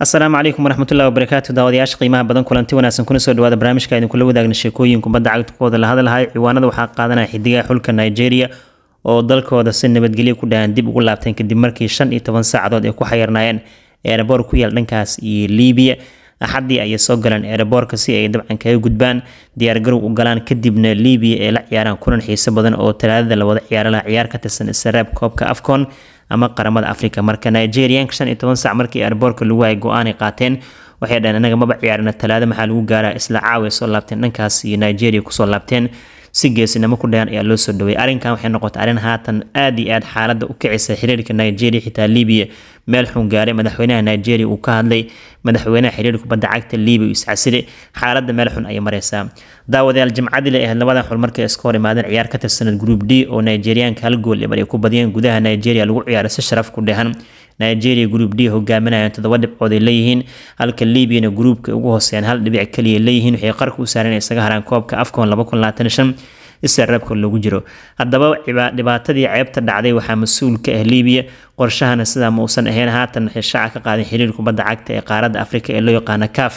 asalaamu calaykum waraxmatullahi wabarakaatu daawadayaasha qiimaha badan kulanti wanaagsan kuna soo dhawaada barnaamijka idin kula wadaagna sheekooyin kubadda cagta kooda la hadalhay ciwaanada waxaa qaadanaya xidigaha xulka nigeria oo dalkooda si nabadgelyo ku dhahan dib ugu laabteen kadib markii shan iyo toban saacadood ay ku xayarnaayeen eeraboor ku yaal dhankaas iyo liibiya axaddii ayay soo galeen eeraboorka si ay dabcan kaga gudbaan diyaargarow u galaan kadibna liibiya ay la ciyaaraan kulan xiise badan oo talaadada lawada wada ciyaar ka tirsan saraab koobka afcon ama qaramada africa marka nigerianka shan iyo toban saac markii eeraboorka lagu hayay go-aanay qaateen waxay dhaheen annaga maba ciyaarina talaada maxaa lagu gaaraa isla caawa soo laabteen dhankaas iyo nigeria kusoo laabteen si geesinimo ku dhayan ayaa loo soo dhoway arrinkan waxay noqotay arrin haatan aad iyo aad xaaladda u kicisa xiriirka nigeria xitaa libiya meel xun gaaray madaxweynaha nigeria uu ka hadlay madaxweynaha xiriir kubadda cagta liibiya uu iscasile xaaladda meel xun ayay maraysaa daawadayaal jimcadii lay ahayd labadan xulmarka iska hor imaadeen ciyaar ka tirsanad group d oo nigeriaanka hal gool ibar ay ku badiyeen gudaha nigeria lagu ciyaaray si sharaf ku dhehan nigeria group d hogaaminayaan toddoba dhibcood ay leeyihiin halka libiyana gruubka ugu hoseeyaan hal dhibic kaliya leeyihiin waxay qarka u saaran isaga haraan koobka afcon israabka lagu jiro haddaba dhibaatadii ceebta dhacday waxaa mas-uul ka ah libiya qorshahana sidaa ma uusan ahayn haatan waxay shaaca ka qaadeen xiriir kubadda cagta ee qaaradda afrika ee loo yaqaana kaaf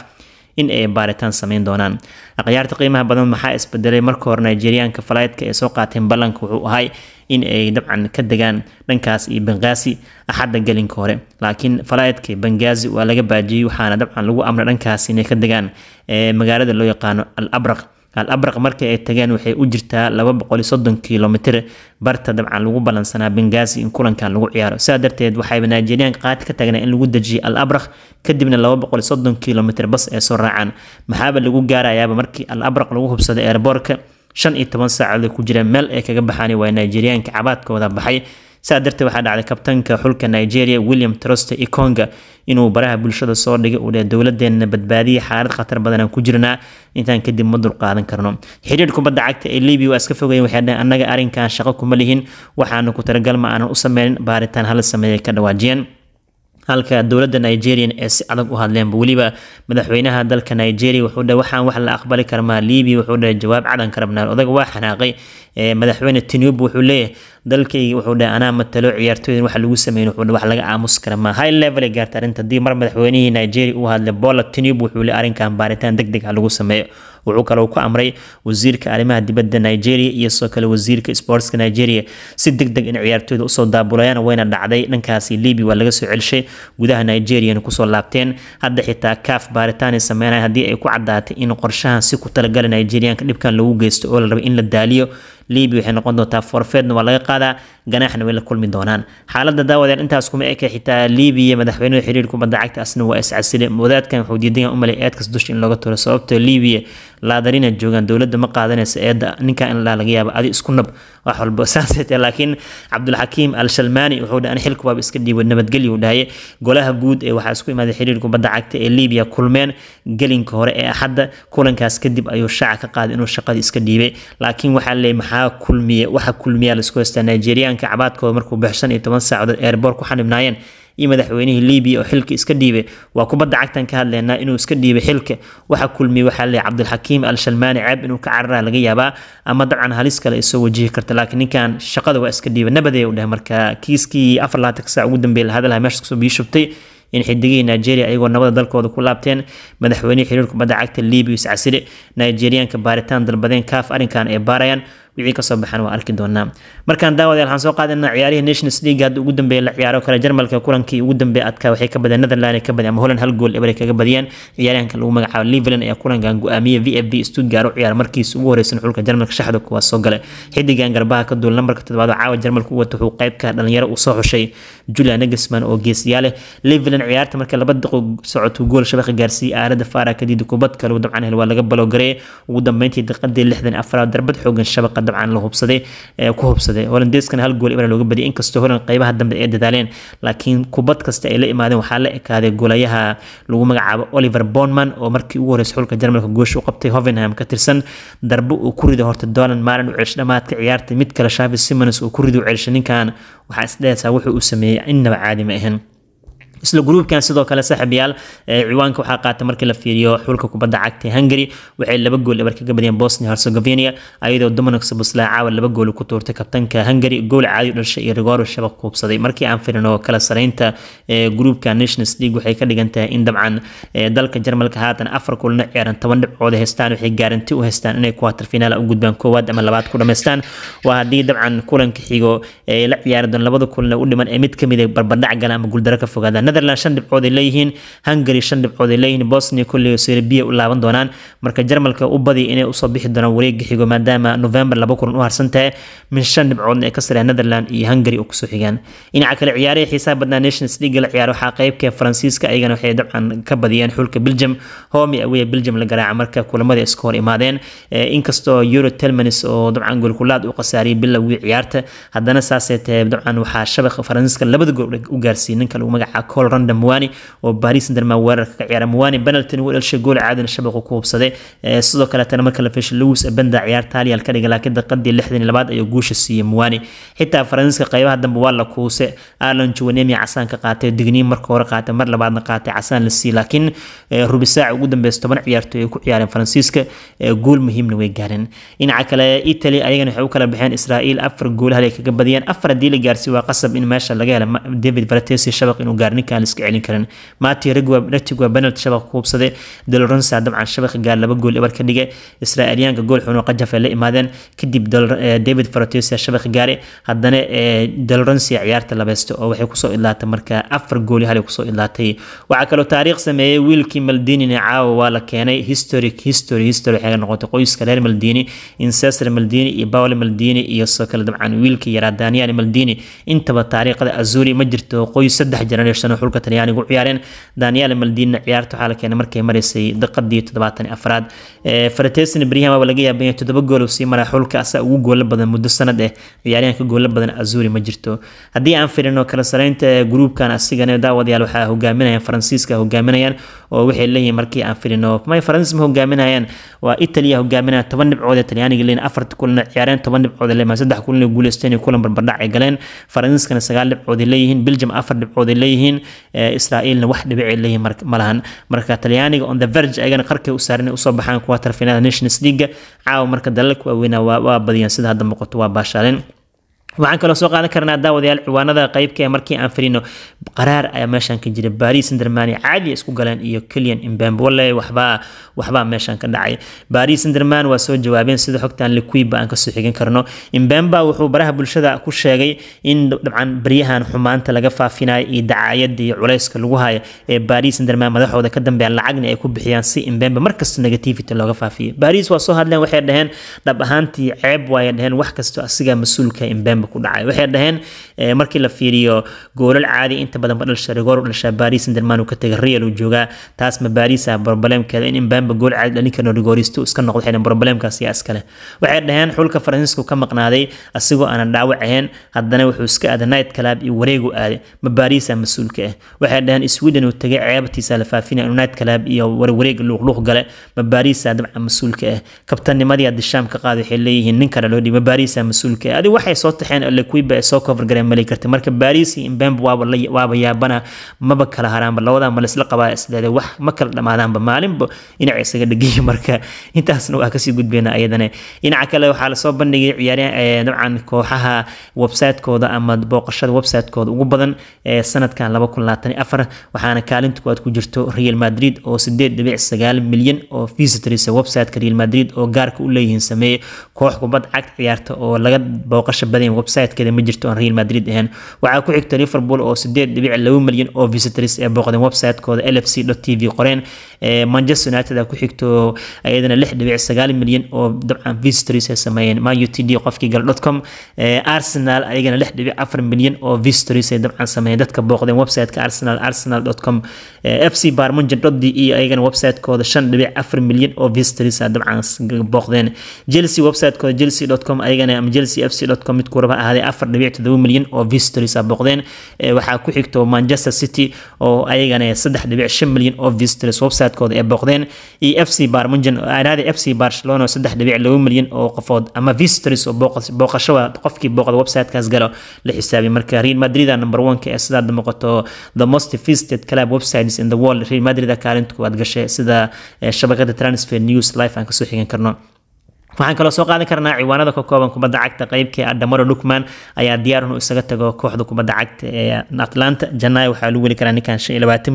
in ay baaritaan sameyn doonaan akhyaarta qiimaha badan maxaa isbedelay marka hore nigeriaanka falaytka ay soo qaateen ballanka wuxuu ahay in ay dabcan ka degaan dhankaas iyo bangaasi axadda gelinka hore laakiin falaytka bangaasi waa laga baajiyey waxaana dabcan lagu amray dhankaas inay ka degaan magaalada loo yaqaano al abraq al-abraq markii ay tageen waxay u jirtaa laba boqoli soddon kilomitir barta dabcan lagu ballansanaa bengaasi in kulankan lagu ciyaaro sidaa darteed waxayba nigerian qaad ka tagnaa in lagu dejiyay al-abraq kadibna laba boqoli soddon kilomitir bas ay soo raacaan maxaaba lagu gaarayaaba markii al-abraq lagu hubsado eerboorka shan iyo toban saacadood ku jireen meel ay kaga baxaan waa nigerianka cabaadkooda baxay saa darteed waxaa dhacday kabtanka xulka nigeria william troste ikonga inuu baraha bulshada soo dhigay uu dheh dowladeenna badbaadiya xaalad khatar badanaan ku jirnaa intaan kadib ma dulqaadan karno xiriir kubadda cagta ee libiya waa iska fogayeen waxay dhaheen annaga arrinkan shaqo kuma lihin waxaana ku taragal ma aanan u sameynin baaritaan hala sameeya ka dhawaajiyeen halka dowladda nigerian ay si adag u hadleenba weliba madaxweynaha dalka nigeria wuxuu dhe waxaan wax la aqbali karmaa libiya wuxuu dhe jawaab cadan ka rabnaan waa xanaaqay eh, madaxweyne tinub wuxuu leeyahay dalkayga wuxuu dhe anaa matalo ciyaartooydan wax lagu sameyn wuxuu dhe wax laga aamusi kara high level gaarta arrinta haddii mar madaxweynihii nigeria uu hadlay bola tinub wuxuu le arrinkan baaritaan deg deg ha lagu sameeyo wuxuu kaloo ku amray wasiirka arrimaha dibadda nigeria iyo sidoo kale wasiirka sportska nigeria si deg deg in ciyaartooyda usoo daabulayaan wayna dhacday dhankaasi libi waa laga soo celshay gudaha nigeriana kusoo laabteen hadda xitaa kaaf baaritaanay sameynaya haddii ay ku caddaatay in qorshahan si ku talagala nigerianka dhibkan lagu geysto oo la rabay in la daaliyo libi waxay noqon doontaa forfeedna waa laga qaadaa ganaaxna way la kulmi doonaan xaalada daawadeen intaas kuma eke xitaa libiya madaxweynada xiriir kubadda cagta asna waa iscasile wadaadkan wuxuu diidan yahay umalay eedkas dusha in looga tuuro sababto libiya laadarina joogaan dowladda ma qaadanaysa eeda ninkan in laa laga yaabo adi isku nab wax walba saasete laakiin cabdulxakiim al shalmaani wuxuu dhahay an xilku baab iska dhiibo nabadgelyu dhahaye golaha guud ee waxaa isku imaaday xiriir kubadda cagta ee liibiya kulmeen gelinka hore ee axadda kulankaas kadib ayuu shaaca ka qaaday inuu shaqadii iska dhiibay laakiin waxaa leeyay maxaa kulmiya waxa kulmiyaa laisku haystaa nigeriyaanka cabaadkooda markuu baxshan iyo toban saacadood eerboor ku xanibnaayeen iyo madaxweynihii libiya oo xilka iska dhiibay waa kubadda cagtan ka hadlaynaa inuu iska dhiibay xilka waxa kulmiyey waxaa leeyahay cabdilxakiim al ceeb inuu ka cararaha laga yaabaa ama dabcan halis kale isoo wajihi karta laakiin ninkan shaqada waa iska dhiibay nabadee u dheh marka kiiskii afar labaatan saac ugu dambeeyay la meesha kasoo biyo shubtay in xidigihii nigeria ayagoo nabada dalkooda ku laabteen madaxweynihii xiriir kubadda cagta libiya iscasire nigerianka baaritaan dalbadeen kaaf arrinkan ay baarayaan wixii kasoo baxaan waa arki doonaa markaan daawadayaal waxaan soo qaadanaa ciyaarihii nations league hadda ugu dambeeya la ciyaaro kale jarmalka kulankii ugu dambeeya adkaa waxay ka badeen netherland ay ka badeen ama holland hal gool eberay kaga badiyeen ciyaaryahanka lagu magacaabo liverland ayaa kulankan go-aamiyey v f b stuttgart u ciyaar markiis ugu horeysan xulka jarmalka shaxda kuwaas soo galay xidigan garbaha ka duul nambarka toddobaad oo caawa jarmalku u wata wuxuu qayb ka uu soo xushay julia negesman oo geesiyaale liverland ciyaarta marka laba daqiiqo socotuu gool shabaqa gaarsiiyey aaradda faara kadid kubadka lagu dabcan hel waa laga baloogareey ugu dambeyntii daqiiqadii lixdan afraad darbad xoogan shabaqa dabcan la hubsaday ku hubsaday holandeeskan hal gool ibra looga badiyay inkastoo holand qeybaha dambe ay dadaaleen laakiin kubad kasta ay la imaadeen waxaa la ekaaday goolayaha lagu magacaabo oliver bornman oo markii ugu horeysa xulka jarmalka goosh u qabtay hovenham ka tirsan darbo uu ku riday horta dolan maalin u celish dhammaadka ciyaarta mid kale shavi simons uu ku riday u celishay ninkan waxaa isdhehaysaa wuxuu uu sameeyey innaba caadi ma ahan isla gruubkan sidoo kale saaxiibayaal ciwaanka waxaa qaata markii la fiiriyo xulka kubadda cagta ee Hungary waxay laba gool ebar kaga badiyeen Bosnia Herzegovina ayadoo Dominic Soboslai caawa laba gool ku tuurtay kabtanka Hungary gool caadi u iyo Rigor Shabaq kuubsaday markii aan fiirino kala sareynta gruubka Nations League waxay ka dhigan tahay in dabcan dalka Jarmalka haatan afar kulana ciyaaran toban dhibcood haystaan waxay garanti u haystaan inay quarter final u gudbaan koowaad ama labaad ku dhameystaan waa haddii dabcan kulanka xigo la ciyaari doon labada kulana u dhiman ee mid ka ah barbardhac gala ama guuldaro ka fogaadaan netherland shan dhibcood ay leeyihiin hungary shan dhibcood ay leeyihiin bosnia kulley serbiya u laaban doonaan marka jarmalka u badiya inay usoo bixi doonaan wareega xigo maadaama november laba kulan u harsan tahay min shan dhibcoodna ay ka sareen netherland iyo hungary oo kusoo xigaan dhinaca kale ciyaaraha xiisaha badnaa nations league la ciyaaro waxaa qaybka faransiiska ayagana ah waxay dabcan ka badiyeen xulka belgium home away belgium la garaaca marka kulamada iska hor imaadeen eh, inkastoo euro telmanis oo dabcan goolkulaad u qasaariyay bilowgii ciyaarta haddana saasay tahay eh, dabcan waxaa shabakh faransiiska labada gool u gaarsiiyey ninka lagu magaca boqol random mwani oo Paris Saint-Germain weerarka ka ciyaara mwani penalty wuu dhashay gool caadan shabaqo ku hubsaday eh, sidoo kale marka la feeshay Luis Benda ciyaar Italian ka dhigay laakiin daqiiqadii 62 ayuu guusha siiyay mwani xitaa Faransiiska qaybaha dambe waa la kuuse Alan Chouinemi casaan ka qaatay digniin marka hore qaatay mar labaadna qaatay casaan la siiyay laakiin eh, rubi ugu dambeysay toban ciyaartoy ay ku ciyaareen Faransiiska eh, gool muhiimna way gaareen dhinaca kale Italy ayagana waxay u kala baxeen Israa'iil afar gool halay kaga badiyeen afar hadii la gaarsiiyo waa qasab in meesha laga helo David Varatesi shabaq inuu gaarnin markaa la iska celin karin maati ratig waa banalt shabaq ku hubsaday dabcan shabaq gaar laba gool ebar ka dhigay israa'iilyaanka gool xunoo qajaf la imaadeen kadib eh, david farotesia shabaq gaare haddana eh, doloronsia ciyaarta labaysto oo waxay kusoo idlaatay markaa afar gooli halay kusoo idlaatay waxaa kaloo taariikh sameeyey wiilkii maldinina caawa waa la keenay historic history history waxay noqotay qoyska reer maldini incesar maldini iyo bawle maldini iyo soo kale dabcan wiilkii yaraa daniel maldini intaba taariikhda azuri ma jirto qoys saddex jenerashano xulka talyaanigu ciyaareen daniel maldina ciyaarta waxaa la keenay markay maraysay daqadii toddobaatan afraad faratesina brihan waaba laga yaabanya toddoba gool sii maraa xulka asaa ugu goola badan muddo sanad eh ciyaaryahanka goola badan azuri ma jirto haddii aan firino kala saraynta gruubkan asigana daawadayaal waxaa hogaaminayaan faransiiska hogaaminayaan oo waxay leeyihiin markii aan firino may faransiis ma hogaaminayaan waa italiya hogaaminaya toban dhibcood talyaaniga leeyiin afarta kulina ciyaareen toban dhibcood ee saddex kulina guuleysteen kulan barbardhac galeen faransiiskana sagaal dhibcood leeyihiin belgium afar dhibcood leeyihiin israa'iilna wax dhibici leeyihin malahan marka talyaaniga on the verge ayagana qarkay u saarin ay usoo baxaan kuwa tarfinada nations leaga caawa marka dalalka waaweynaa waa badiyaan sida hadda muuqato waa baashaaleen waxaan kaloo soo qaadan karnaa daawadayaal ciwaanada qeybka ee markii aan filino qaraar ayaa meeshaan ka jira baris indermani caadi isku galeen iyo kelian imbembe walle waxbaa waxbaa meeshaan ka dhacay baris inderman waa soo jawaabeen sida xogtan likuiba aan kasoo xigin karno imbemba wuxuu baraha bulshada ku sheegay in dabcan baryahan xumaanta laga faafinayo iyo dacaayada iyo culayska lagu hayo ee baris inderman madaxooda ka dambeeyaan lacagna ay ku bixiyaan si imbembe markasta negativity looga faafiyo baris waa soo hadleen waxay dhaheen dhab ahaantii ceeb waaya dhaheen wax kastoo asiga mas-uulka imbembe ma ku dhacay waxay dhaheen eh, markii la fiiriyo goolal caadi inta badan ba dhasha rigor u dhashaa baris inderman uu ka tegay real uu joogaa taas ma baarisa in imbaamba gool caadi dhalin karno rigoristo iska noqdo waxayna problemkaas yaa iskale waxay dhaheen xulka faransiisku ka maqnaaday asigoo aanan dhaawac ahayn haddana wuxuu iska aaday night club iyo wareegu aaday ma baarisa mas-uulka ah waxay dhaheen sweden uu tegay ceebtiisa la faafinaya inuu night club iyo warwareega luuqluuq gale ma baarisa dabcan mas-uulka ah eh. kabtannimadii haddi shaam ka waxay leeyihiin nin kale loo ma baarisa mas-uulka ah adi waxay soo taxeen baxeen lekuiba ay soo covergareen mali kartay marka baris iyo imbembe waaba yaabana maba kala haraanba labadaa ma laisla qabaa isleede wax ma kala dhamaadaanba maalinba dhinac isaga dhegaya marka intaasna waa kasii gudbayna ayadane dhinaca kale waxaa lasoo bandhigay ciyaare eh, dabcan kooxaha website ama booqashada website ugu badan ee eh, sanadkan laba kun labaatan afar waxaana kaalinta kuwaad ku jirto real madrid oo sideed dhibic sagaal milyan oo visitorisa website real madrid oo gaarka u leeyihiin sameeye koox kubad cagta ciyaarta oo laga booqasha badan website-keeda ma jirto aan real madrid ahayn waxaa ku xigta liverpool oo sideed dhibic laba milyan oo visitors ee booqdeen website-kooda lfc t v qoreen manchester united aa ku xigto ah, iyadana lix dhibic sagaal milyan oo dabcan visitors ay sameeyeen manu t d qofkii gal dotcom arsenal ayagana lix dhibic afar milyan oo visitors ay dabcan sameeyeen dadka booqdeen website-ka arsenal arsenal com fc barmunge d e ayagana website shan dhibic afar milyan oo visitors a dabcan booqdeen chelsea website-kooda chelsea com ayagana ama chelsea fc com midkuu laba ahaadee afar dhibic todoba milyan oo visitors ah booqdeen waxaa ku xigto manchester city oo ayagana saddex dhibic shan milyan oo visitors websitekooda ay booqdeen iyo f c barmunjan aanaade f c barcelona saddex dhibic laba milyan oo qofood ama visitors oo booqasho qofkii booqda websitekaas galo la xisaabay marka real madrida number oneka ee sidaad muuqato the most visited club websites in the world real madrida kaalinta koowaad gashay sida shabakada transfer news life aan kasoo xigan karno waxaan kaloo soo qaadan karnaa ciwaanada ka kooban kubadda cagta qeybka adamaro lukman ayaa diyaar inuu isaga tago kooxda kubadda cagta ee atlanta janay waxaa lagu weli karaa ninkan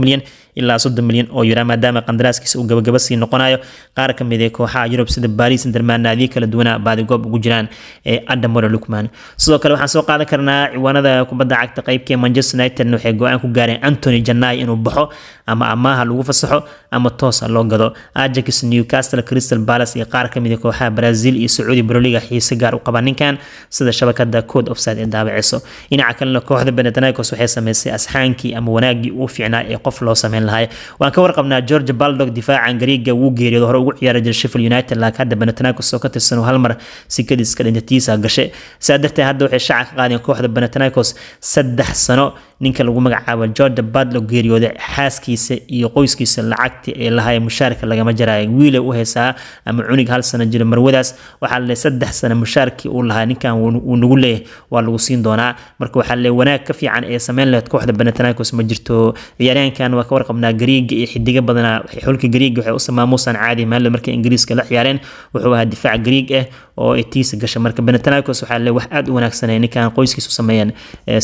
milyan ilaa soddon milyan oo yura maadaama qandaraaskiisa uu gabagaba sii noqonayo qaar ka mid ee kooxaha yurub sida baris dermaan naadiyo kala duwana baadigoob ugu jiraan ee adamaro lukman sidoo kale waxaan soo qaadan karnaa ciwaanada kubadda cagta qeybka manchester united waxay go-aan ku gaareen antony janay inuu baxo ama amaaha lagu fasaxo ama toosa loo gado ajax newcastle crystal palace iyo qaar ka mid ee kooxaha Brazil iyo Saudi Premier xiise gaar u qaba ninkan sida shabakada Code of ee daabiciso dhinaca kalena kooxda Panathinaikos waxay sameysay asxaankii ama wanaagii uu fiicnaa ee qof loo sameyn lahaa waan ka warqabnaa George Baldock difaacan Greega wuu geeriyooday hore ugu ciyaari jiray Sheffield United laakiin hadda Panathinaikos oo ka tirsan hal mar sikadiiska dhintatiisa gashay sadartay hadda waxay shaaca ka qaadeen kooxda Panathinaikos saddex sano ninka lagu magacaabo jordan badlo la geeriyooday xaaskiisa iyo qoyskiisa lacagtii ay lahaayeen mushaarka lagama jaraayo wiilay u haysaa ama cunug hal sano jira marwadaas waxaa lle saddex sano mushaarkii uu lahaa ninkan uu nagu leeyahay waa lagu siin doonaa marka waxaa lle wanaag ka fiican ee sameyn lahayd kooxda benetanakos ma jirto ciyaaryahankan waa ka warqabnaa gariiga iyo xidiga badanaa xulka gariiga waxay u caadi maali markay ingiriiska la ciyaareen wuxuu ahaa difaac gariig ah eh oo ay gasha marka benetanakos waxaa lle wax aad u wanaagsanay ninkan qoyskiisu sameeyeen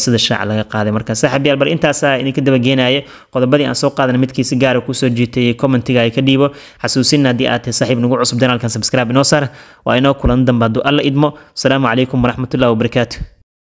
sida shaaca laga qaaday markaas saaxiibyaal bar intaasaa idinka dabageenaya qodobadii aan soo qaadana midkiisi gaara ah kusoo jiitayay commentiga ay ka dhiibo xasuusinna haddii aad tahay saaxiib nagu cusub janaalkan subscribe inoo saar waa inoo kulan damba hadduu alla idmo asalaamu calaykum waraxmatullahi wabarakaatu